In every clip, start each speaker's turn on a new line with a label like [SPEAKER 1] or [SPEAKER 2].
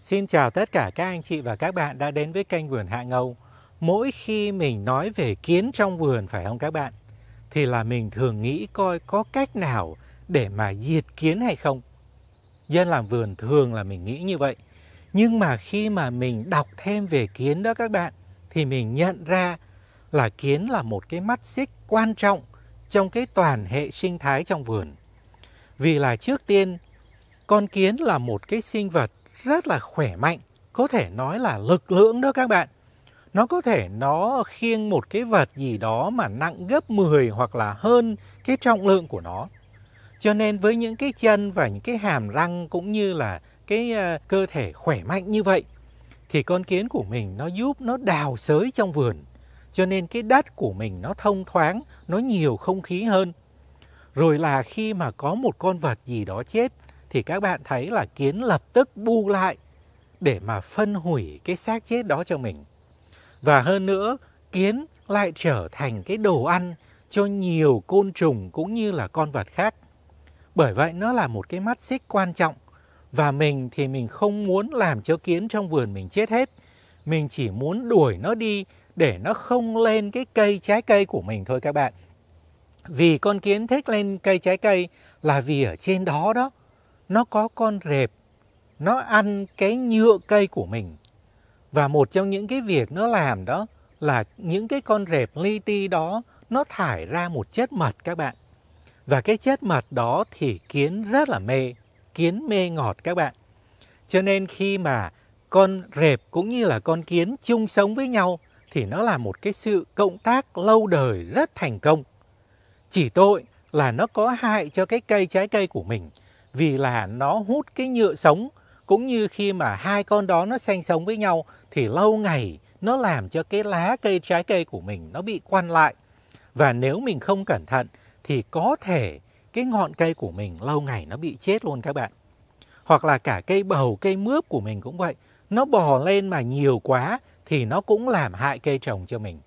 [SPEAKER 1] Xin chào tất cả các anh chị và các bạn đã đến với kênh Vườn Hạ Ngâu. Mỗi khi mình nói về kiến trong vườn phải không các bạn? Thì là mình thường nghĩ coi có cách nào để mà diệt kiến hay không. Dân làm vườn thường là mình nghĩ như vậy. Nhưng mà khi mà mình đọc thêm về kiến đó các bạn thì mình nhận ra là kiến là một cái mắt xích quan trọng trong cái toàn hệ sinh thái trong vườn. Vì là trước tiên con kiến là một cái sinh vật rất là khỏe mạnh có thể nói là lực lượng đó các bạn nó có thể nó khiêng một cái vật gì đó mà nặng gấp 10 hoặc là hơn cái trọng lượng của nó cho nên với những cái chân và những cái hàm răng cũng như là cái ờ, cơ thể khỏe mạnh như vậy thì con kiến của mình nó giúp nó đào sới trong vườn cho nên cái đất của mình nó thông thoáng nó nhiều không khí hơn rồi là khi mà có một con vật gì đó chết thì các bạn thấy là kiến lập tức bu lại để mà phân hủy cái xác chết đó cho mình. Và hơn nữa, kiến lại trở thành cái đồ ăn cho nhiều côn trùng cũng như là con vật khác. Bởi vậy nó là một cái mắt xích quan trọng và mình thì mình không muốn làm cho kiến trong vườn mình chết hết. Mình chỉ muốn đuổi nó đi để nó không lên cái cây trái cây của mình thôi các bạn. Vì con kiến thích lên cây trái cây là vì ở trên đó đó nó có con rệp nó ăn cái nhựa cây của mình và một trong những cái việc nó làm đó là những cái con rệp li ti đó nó thải ra một chất mật các bạn và cái chất mật đó thì kiến rất là mê kiến mê ngọt các bạn cho nên khi mà con rệp cũng như là con kiến chung sống với nhau thì nó là một cái sự cộng tác lâu đời rất thành công chỉ tội là nó có hại cho cái cây trái cây của mình vì là nó hút cái nhựa sống cũng như khi mà hai con đó nó xanh sống với nhau thì lâu ngày nó làm cho cái lá cây trái cây của mình nó bị quan lại và nếu mình không cẩn thận thì có thể cái ngọn cây của mình lâu ngày nó bị chết luôn các bạn hoặc là cả cây bầu cây mướp của mình cũng vậy nó bò lên mà nhiều quá thì nó cũng làm hại cây trồng cho mình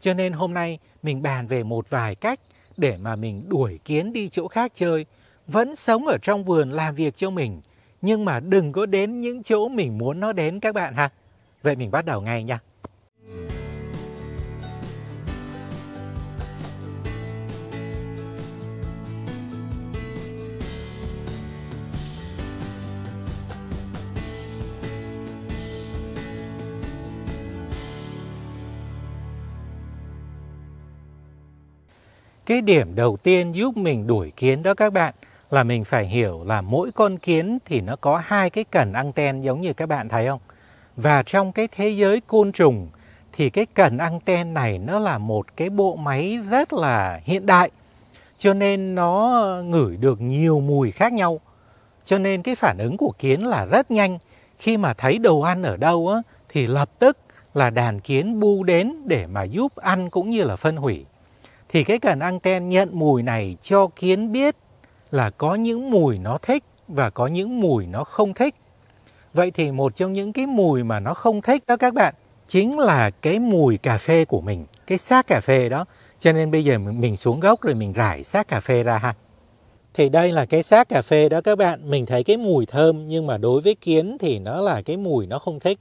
[SPEAKER 1] cho nên hôm nay mình bàn về một vài cách để mà mình đuổi kiến đi chỗ khác chơi vẫn sống ở trong vườn làm việc cho mình nhưng mà đừng có đến những chỗ mình muốn nó đến các bạn ha. Vậy mình bắt đầu ngay nha. Cái điểm đầu tiên giúp mình đuổi kiến đó các bạn là mình phải hiểu là mỗi con kiến thì nó có hai cái cần anten giống như các bạn thấy không? Và trong cái thế giới côn trùng thì cái cần anten này nó là một cái bộ máy rất là hiện đại. Cho nên nó ngửi được nhiều mùi khác nhau. Cho nên cái phản ứng của kiến là rất nhanh. Khi mà thấy đồ ăn ở đâu á, thì lập tức là đàn kiến bu đến để mà giúp ăn cũng như là phân hủy. Thì cái cần anten nhận mùi này cho kiến biết là có những mùi nó thích và có những mùi nó không thích. Vậy thì một trong những cái mùi mà nó không thích đó các bạn chính là cái mùi cà phê của mình, cái xác cà phê đó. Cho nên bây giờ mình xuống gốc rồi mình rải xác cà phê ra ha. Thì đây là cái xác cà phê đó các bạn, mình thấy cái mùi thơm nhưng mà đối với kiến thì nó là cái mùi nó không thích.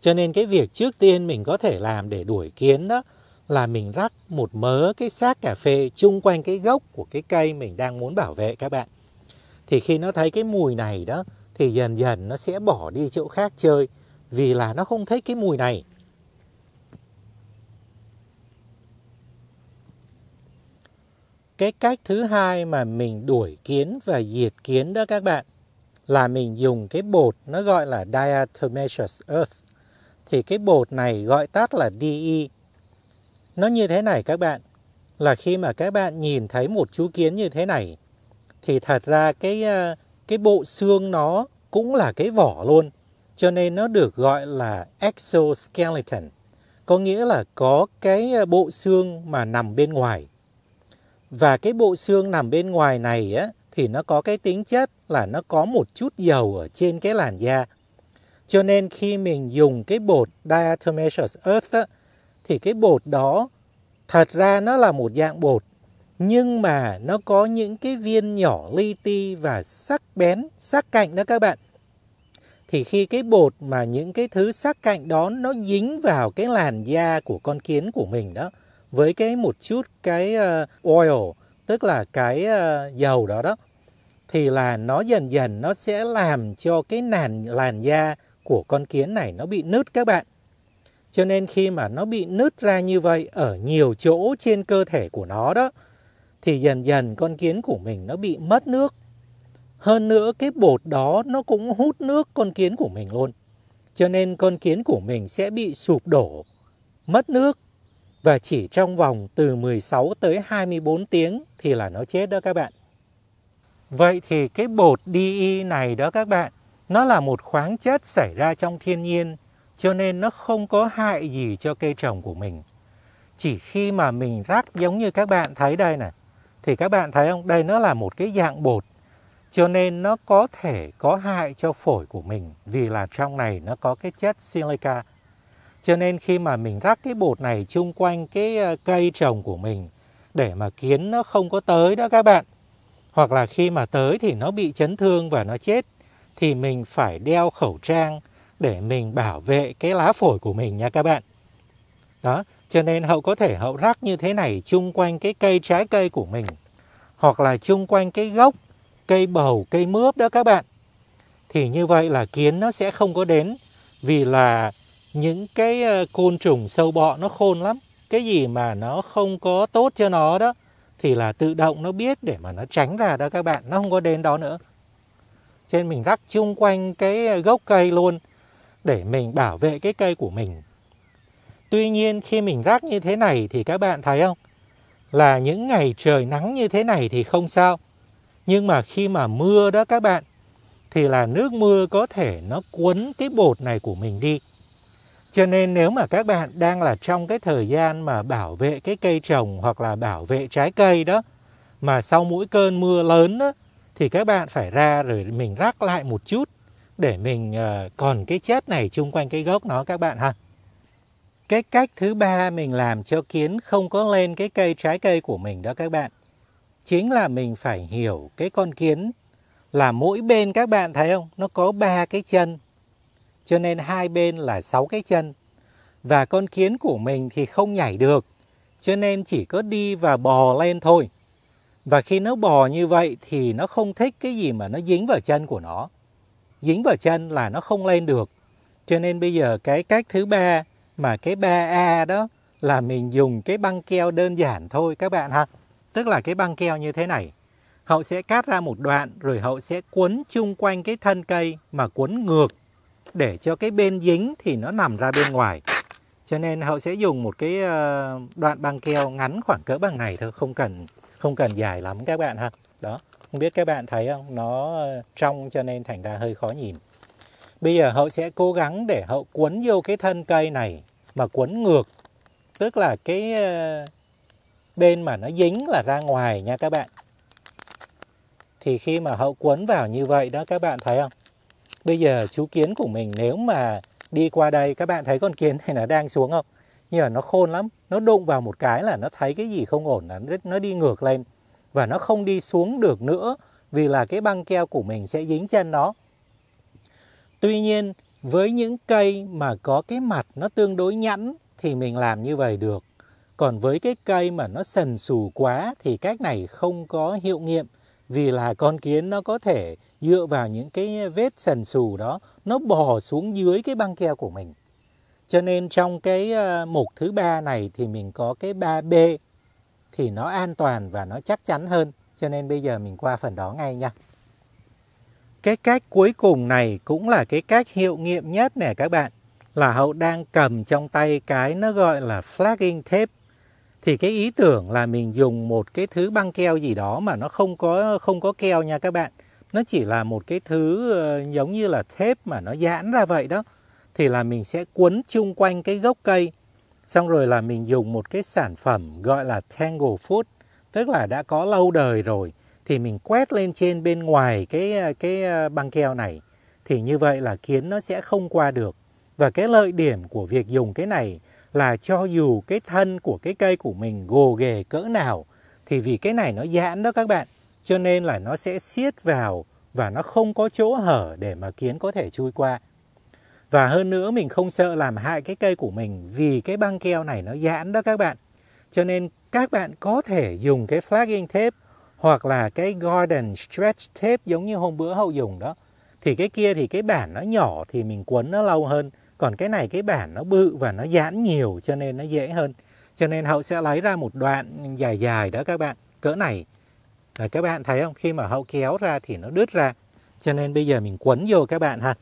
[SPEAKER 1] Cho nên cái việc trước tiên mình có thể làm để đuổi kiến đó là mình rắc một mớ cái xác cà phê chung quanh cái gốc của cái cây mình đang muốn bảo vệ các bạn. Thì khi nó thấy cái mùi này đó thì dần dần nó sẽ bỏ đi chỗ khác chơi vì là nó không thấy cái mùi này. Cái cách thứ hai mà mình đuổi kiến và diệt kiến đó các bạn là mình dùng cái bột nó gọi là diatomaceous earth. Thì cái bột này gọi tắt là DE nó như thế này các bạn, là khi mà các bạn nhìn thấy một chú kiến như thế này, thì thật ra cái ờ, cái bộ xương nó cũng là cái vỏ luôn, cho nên nó được gọi là exoskeleton, có nghĩa là có cái ờ, bộ xương mà nằm bên ngoài. Và cái bộ xương nằm bên ngoài này á, thì nó có cái tính chất là nó có một chút dầu ở trên cái làn da. Cho nên khi mình dùng cái bột diatomaceous earth á, thì cái bột đó thật ra nó là một dạng bột nhưng mà nó có những cái viên nhỏ li ti và sắc bén, sắc cạnh đó các bạn. Thì khi cái bột mà những cái thứ sắc cạnh đó nó dính vào cái làn da của con kiến của mình đó với cái một chút cái ờ, oil tức là cái ờ, dầu đó đó thì là nó dần dần nó sẽ làm cho cái làn làn da của con kiến này nó bị nứt các bạn. Cho nên khi mà nó bị nứt ra như vậy ở nhiều chỗ trên cơ thể của nó đó, thì dần dần con kiến của mình nó bị mất nước. Hơn nữa cái bột đó nó cũng hút nước con kiến của mình luôn. Cho nên con kiến của mình sẽ bị sụp đổ, mất nước và chỉ trong vòng từ 16 tới 24 tiếng thì là nó chết đó các bạn. Vậy thì cái bột DI e này đó các bạn, nó là một khoáng chất xảy ra trong thiên nhiên cho nên nó không có hại gì cho cây trồng của mình. Chỉ khi mà mình rắc giống như các bạn thấy đây này, thì các bạn thấy không, đây nó là một cái dạng bột, cho nên nó có thể có hại cho phổi của mình vì là trong này nó có cái chất silica. Cho nên khi mà mình rắc cái bột này chung quanh cái ờ, cây trồng của mình để mà kiến nó không có tới đó các bạn. Hoặc là khi mà tới thì nó bị chấn thương và nó chết thì mình phải đeo khẩu trang để mình bảo vệ cái lá phổi của mình nha các bạn. Đó, cho nên hậu có thể hậu rắc như thế này chung quanh cái cây trái cây của mình hoặc là chung quanh cái gốc cây bầu, cây mướp đó các bạn. Thì như vậy là kiến nó sẽ không có đến vì là những cái ờ, côn trùng sâu bọ nó khôn lắm. Cái gì mà nó không có tốt cho nó đó thì là tự động nó biết để mà nó tránh ra đó các bạn, nó không có đến đó nữa. Cho nên mình rắc chung quanh cái ờ, gốc cây luôn để mình bảo vệ cái cây của mình. Tuy nhiên khi mình rác như thế này thì các bạn thấy không? Là những ngày trời nắng như thế này thì không sao. Nhưng mà khi mà mưa đó các bạn thì là nước mưa có thể nó cuốn cái bột này của mình đi. Cho nên nếu mà các bạn đang là trong cái thời gian mà bảo vệ cái cây trồng hoặc là bảo vệ trái cây đó mà sau mỗi cơn mưa lớn đó thì các bạn phải ra rồi mình rắc lại một chút để mình ờ, còn cái chết này chung quanh cái gốc nó các bạn ha. Cái cách thứ ba mình làm cho kiến không có lên cái cây trái cây của mình đó các bạn. Chính là mình phải hiểu cái con kiến là mỗi bên các bạn thấy không? Nó có ba cái chân. Cho nên hai bên là sáu cái chân. Và con kiến của mình thì không nhảy được. Cho nên chỉ có đi và bò lên thôi. Và khi nó bò như vậy thì nó không thích cái gì mà nó dính vào chân của nó dính vào chân là nó không lên được cho nên bây giờ cái cách thứ ba mà cái 3A đó là mình dùng cái băng keo đơn giản thôi các bạn ha tức là cái băng keo như thế này hậu sẽ cắt ra một đoạn rồi hậu sẽ cuốn chung quanh cái thân cây mà cuốn ngược để cho cái bên dính thì nó nằm ra bên ngoài cho nên hậu sẽ dùng một cái ờ, đoạn băng keo ngắn khoảng cỡ bằng này thôi không cần không cần dài lắm các bạn ha đó không biết các bạn thấy không? Nó ờ, trong cho nên thành ra hơi khó nhìn. Bây giờ hậu sẽ cố gắng để hậu cuốn vô cái thân cây này mà cuốn ngược. Tức là cái ờ, bên mà nó dính là ra ngoài nha các bạn. Thì khi mà hậu cuốn vào như vậy đó các bạn thấy không? Bây giờ chú kiến của mình nếu mà đi qua đây các bạn thấy con kiến này nó đang xuống không? Nhưng mà nó khôn lắm, nó đụng vào một cái là nó thấy cái gì không ổn là nó đi ngược lên và nó không đi xuống được nữa vì là cái băng keo của mình sẽ dính chân nó. Tuy nhiên với những cây mà có cái mặt nó tương đối nhẵn thì mình làm như vậy được. Còn với cái cây mà nó sần sù quá thì cách này không có hiệu nghiệm vì là con kiến nó có thể dựa vào những cái vết sần sù đó nó bò xuống dưới cái băng keo của mình. Cho nên trong cái ờ, mục thứ ba này thì mình có cái 3B thì nó an toàn và nó chắc chắn hơn. Cho nên bây giờ mình qua phần đó ngay nha. Cái cách cuối cùng này cũng là cái cách hiệu nghiệm nhất nè các bạn. Là Hậu đang cầm trong tay cái nó gọi là flagging tape. Thì cái ý tưởng là mình dùng một cái thứ băng keo gì đó mà nó không có không có keo nha các bạn. Nó chỉ là một cái thứ ờ, giống như là tape mà nó giãn ra vậy đó. Thì là mình sẽ quấn chung quanh cái gốc cây xong rồi là mình dùng một cái sản phẩm gọi là Tangle Food tức là đã có lâu đời rồi thì mình quét lên trên bên ngoài cái cái ờ, băng keo này thì như vậy là kiến nó sẽ không qua được và cái lợi điểm của việc dùng cái này là cho dù cái thân của cái cây của mình gồ ghề cỡ nào thì vì cái này nó giãn đó các bạn cho nên là nó sẽ siết vào và nó không có chỗ hở để mà kiến có thể chui qua và hơn nữa mình không sợ làm hại cái cây của mình vì cái băng keo này nó giãn đó các bạn. Cho nên các bạn có thể dùng cái flagging tape hoặc là cái garden stretch tape giống như hôm bữa hậu dùng đó. Thì cái kia thì cái bản nó nhỏ thì mình quấn nó lâu hơn. Còn cái này cái bản nó bự và nó giãn nhiều cho nên nó dễ hơn. Cho nên hậu sẽ lấy ra một đoạn dài dài đó các bạn. Cỡ này. Rồi các bạn thấy không? Khi mà hậu kéo ra thì nó đứt ra. Cho nên bây giờ mình quấn vô các bạn ha.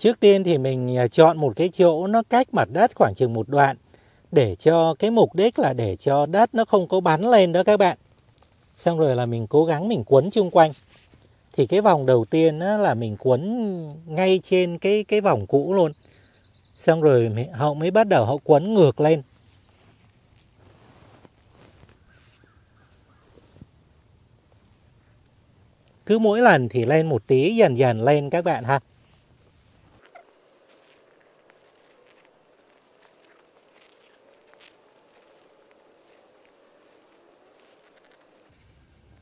[SPEAKER 1] Trước tiên thì mình à, chọn một cái chỗ nó cách mặt đất khoảng chừng một đoạn để cho cái mục đích là để cho đất nó không có bắn lên đó các bạn. Xong rồi là mình cố gắng mình quấn chung quanh. Thì cái vòng đầu tiên á, là mình quấn ngay trên cái cái vòng cũ luôn. Xong rồi hậu mới bắt đầu hậu quấn ngược lên. Cứ mỗi lần thì lên một tí dần dần lên các bạn ha.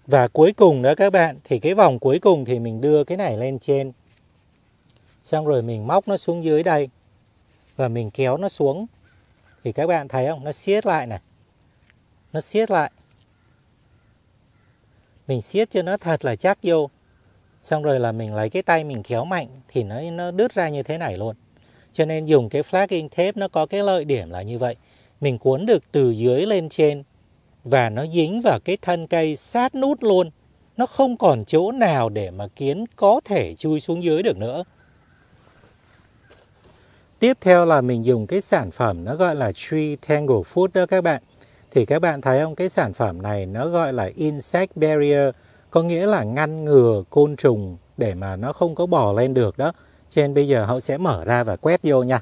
[SPEAKER 1] và cuối cùng đó các bạn thì cái vòng cuối cùng thì mình đưa cái này lên trên xong rồi mình móc nó xuống dưới đây và mình kéo nó xuống thì các bạn thấy không nó siết lại này nó siết lại mình siết cho nó thật là chắc vô xong rồi là mình lấy cái tay mình kéo mạnh thì nó nó đứt ra như thế này luôn cho nên dùng cái flagging tape nó có cái lợi điểm là như vậy mình cuốn được từ dưới lên trên và nó dính vào cái thân cây sát nút luôn. Nó không còn chỗ nào để mà kiến có thể chui xuống dưới được nữa. Tiếp theo là mình dùng cái sản phẩm nó gọi là Tree Tangle Food đó các bạn. Thì các bạn thấy không, cái sản phẩm này nó gọi là Insect Barrier, có nghĩa là ngăn ngừa côn trùng để mà nó không có bò lên được đó. Cho nên bây giờ họ sẽ mở ra và quét vô nha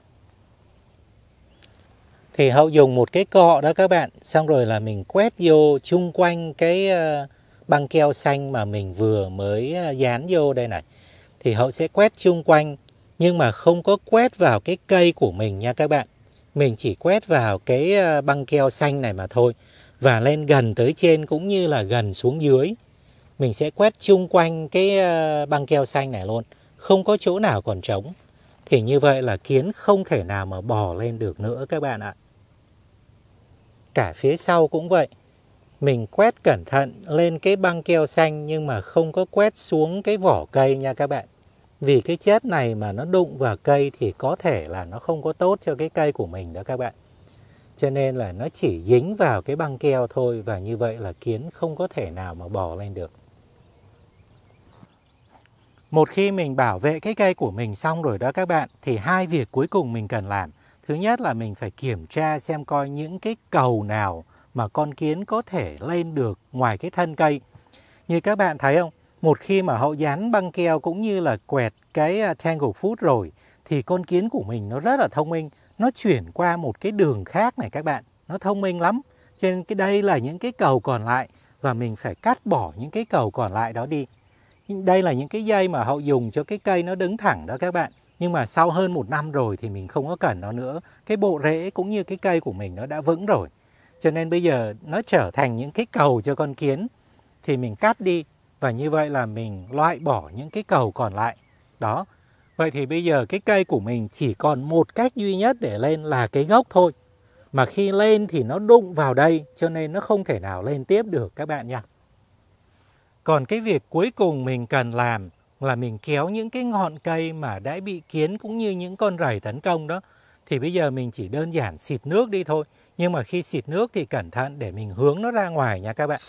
[SPEAKER 1] thì hậu dùng một cái cọ đó các bạn xong rồi là mình quét vô chung quanh cái ờ, băng keo xanh mà mình vừa mới ờ, dán vô đây này thì hậu sẽ quét chung quanh nhưng mà không có quét vào cái cây của mình nha các bạn mình chỉ quét vào cái ờ, băng keo xanh này mà thôi và lên gần tới trên cũng như là gần xuống dưới mình sẽ quét chung quanh cái băng keo xanh này luôn không có chỗ nào còn trống thì như vậy là kiến không thể nào mà bò lên được nữa các bạn ạ cả phía sau cũng vậy mình quét cẩn thận lên cái băng keo xanh nhưng mà không có quét xuống cái vỏ cây nha các bạn vì cái chết này mà nó đụng vào cây thì có thể là nó không có tốt cho cái cây của mình đó các bạn cho nên là nó chỉ dính vào cái băng keo thôi và như vậy là kiến không có thể nào mà bò lên được một khi mình bảo vệ cái cây của mình xong rồi đó các bạn thì hai việc cuối cùng mình cần làm thứ nhất là mình phải kiểm tra xem coi những cái cầu nào mà con kiến có thể lên được ngoài cái thân cây như các bạn thấy không một khi mà hậu dán băng keo cũng như là quẹt cái à, tangle food rồi thì con kiến của mình nó rất là thông minh nó chuyển qua một cái đường khác này các bạn nó thông minh lắm cho nên cái đây là những cái cầu còn lại và mình phải cắt bỏ những cái cầu còn lại đó đi đây là những cái dây mà hậu dùng cho cái cây nó đứng thẳng đó các bạn nhưng mà sau hơn một năm rồi thì mình không có cần nó nữa cái bộ rễ cũng như cái cây của mình nó đã vững rồi cho nên bây giờ nó trở thành những cái cầu cho con kiến thì mình cắt đi và như vậy là mình loại bỏ những cái cầu còn lại đó vậy thì bây giờ cái cây của mình chỉ còn một cách duy nhất để lên là cái gốc thôi mà khi lên thì nó đụng vào đây cho nên nó không thể nào lên tiếp được các bạn nha còn cái việc cuối cùng mình cần làm là mình kéo những cái ngọn cây mà đã bị kiến cũng như những con rầy tấn công đó thì bây giờ mình chỉ đơn giản xịt nước đi thôi. Nhưng mà khi xịt nước thì cẩn thận để mình hướng nó ra ngoài nha các bạn.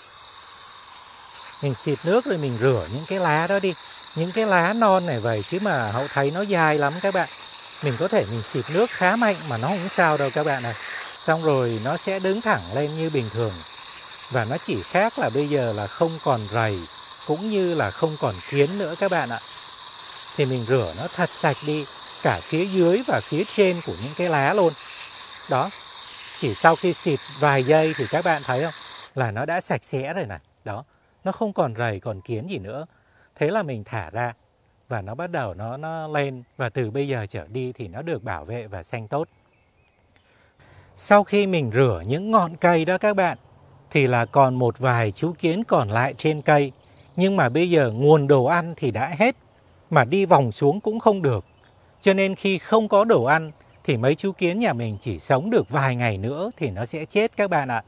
[SPEAKER 1] Mình xịt nước rồi mình rửa những cái lá đó đi. Những cái lá non này vậy chứ mà hậu thấy nó dài lắm các bạn. Mình có thể mình xịt nước khá mạnh mà nó không sao đâu các bạn này. Xong rồi nó sẽ đứng thẳng lên như bình thường. Và nó chỉ khác là bây giờ là không còn rầy cũng như là không còn kiến nữa các bạn ạ. Thì mình rửa nó thật sạch đi cả phía dưới và phía trên của những cái lá luôn. Đó, chỉ sau khi xịt vài giây thì các bạn thấy không? Là nó đã sạch sẽ rồi này. Đó, nó không còn rầy còn kiến gì nữa. Thế là mình thả ra và nó bắt đầu nó nó lên và từ bây giờ trở đi thì nó được bảo vệ và xanh tốt. Sau khi mình rửa những ngọn cây đó các bạn thì là còn một vài chú kiến còn lại trên cây nhưng mà bây giờ nguồn đồ ăn thì đã hết, mà đi vòng xuống cũng không được. Cho nên khi không có đồ ăn thì mấy chú kiến nhà mình chỉ sống được vài ngày nữa thì nó sẽ chết các bạn ạ.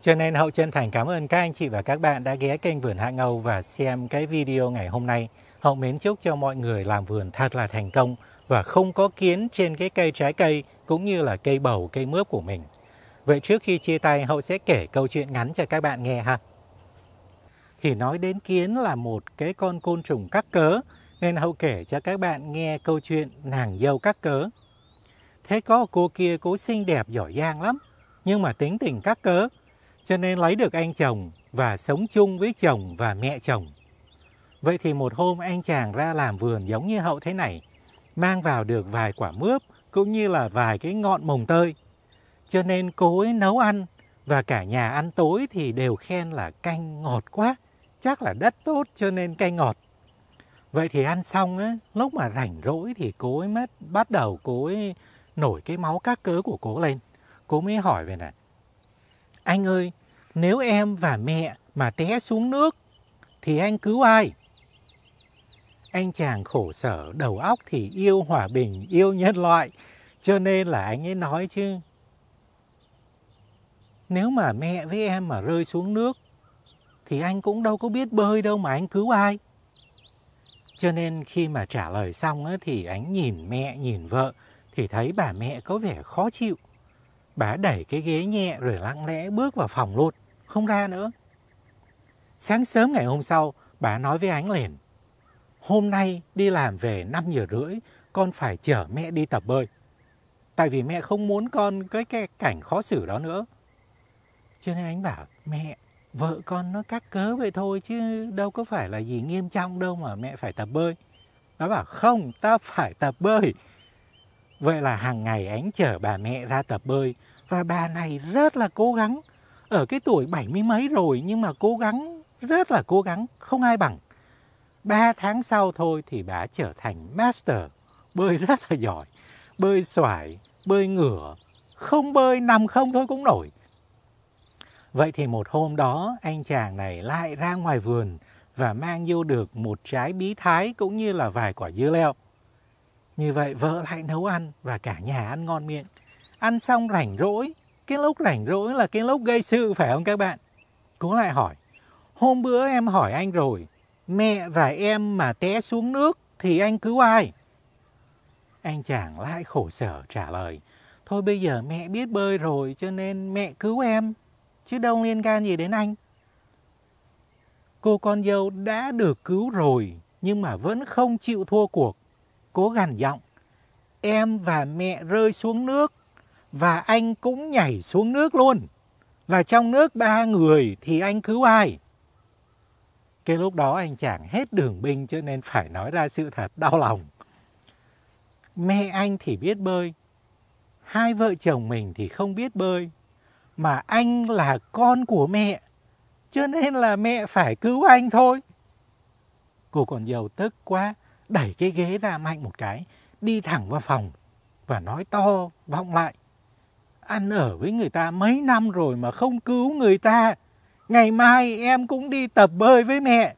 [SPEAKER 1] Cho nên Hậu chân thành cảm ơn các anh chị và các bạn đã ghé kênh Vườn Hạ ngầu và xem cái video ngày hôm nay. Hậu mến chúc cho mọi người làm vườn thật là thành công và không có kiến trên cái cây trái cây cũng như là cây bầu, cây mướp của mình. Vậy trước khi chia tay, Hậu sẽ kể câu chuyện ngắn cho các bạn nghe ha thì nói đến kiến là một cái con côn trùng các cớ nên hậu kể cho các bạn nghe câu chuyện nàng dâu các cớ thế có cô kia cố xinh đẹp giỏi giang lắm nhưng mà tính tình các cớ cho nên lấy được anh chồng và sống chung với chồng và mẹ chồng vậy thì một hôm anh chàng ra làm vườn giống như hậu thế này mang vào được vài quả mướp cũng như là vài cái ngọn mồng tơi cho nên cô ấy nấu ăn và cả nhà ăn tối thì đều khen là canh ngọt quá chắc là đất tốt cho nên cây ngọt vậy thì ăn xong á lúc mà rảnh rỗi thì cô ấy mất bắt đầu cô ấy nổi cái máu các cớ của cô lên cô mới hỏi về này anh ơi nếu em và mẹ mà té xuống nước thì anh cứu ai anh chàng khổ sở đầu óc thì yêu hòa bình yêu nhân loại cho nên là anh ấy nói chứ nếu mà mẹ với em mà rơi xuống nước thì anh cũng đâu có biết bơi đâu mà anh cứu ai cho nên khi mà trả lời xong thì anh nhìn mẹ nhìn vợ thì thấy bà mẹ có vẻ khó chịu bà đẩy cái ghế nhẹ rồi lặng lẽ bước vào phòng luôn không ra nữa sáng sớm ngày hôm sau bà nói với anh liền hôm nay đi làm về 5 giờ rưỡi con phải chở mẹ đi tập bơi tại vì mẹ không muốn con cái, cái cảnh khó xử đó nữa cho nên anh bảo mẹ vợ con nó cắt cớ vậy thôi chứ đâu có phải là gì nghiêm trọng đâu mà mẹ phải tập bơi nó bảo không ta phải tập bơi vậy là hàng ngày ánh chở bà mẹ ra tập bơi và bà này rất là cố gắng ở cái tuổi bảy mươi mấy rồi nhưng mà cố gắng rất là cố gắng không ai bằng ba tháng sau thôi thì bà trở thành master bơi rất là giỏi bơi xoải bơi ngửa không bơi nằm không thôi cũng nổi Vậy thì một hôm đó, anh chàng này lại ra ngoài vườn và mang vô được một trái bí thái cũng như là vài quả dưa leo. Như vậy vợ lại nấu ăn và cả nhà ăn ngon miệng. Ăn xong rảnh rỗi, cái lúc rảnh rỗi là cái lúc gây sự phải không các bạn? Cố lại hỏi, hôm bữa em hỏi anh rồi, mẹ và em mà té xuống nước thì anh cứu ai? Anh chàng lại khổ sở trả lời, thôi bây giờ mẹ biết bơi rồi cho nên mẹ cứu em chứ đâu liên can gì đến anh cô con dâu đã được cứu rồi nhưng mà vẫn không chịu thua cuộc cố gằn giọng em và mẹ rơi xuống nước và anh cũng nhảy xuống nước luôn và trong nước ba người thì anh cứu ai cái lúc đó anh chàng hết đường binh cho nên phải nói ra sự thật đau lòng mẹ anh thì biết bơi hai vợ chồng mình thì không biết bơi mà anh là con của mẹ cho nên là mẹ phải cứu anh thôi cô còn giàu tức quá đẩy cái ghế ra mạnh một cái đi thẳng vào phòng và nói to vọng lại ăn ở với người ta mấy năm rồi mà không cứu người ta ngày mai em cũng đi tập bơi với mẹ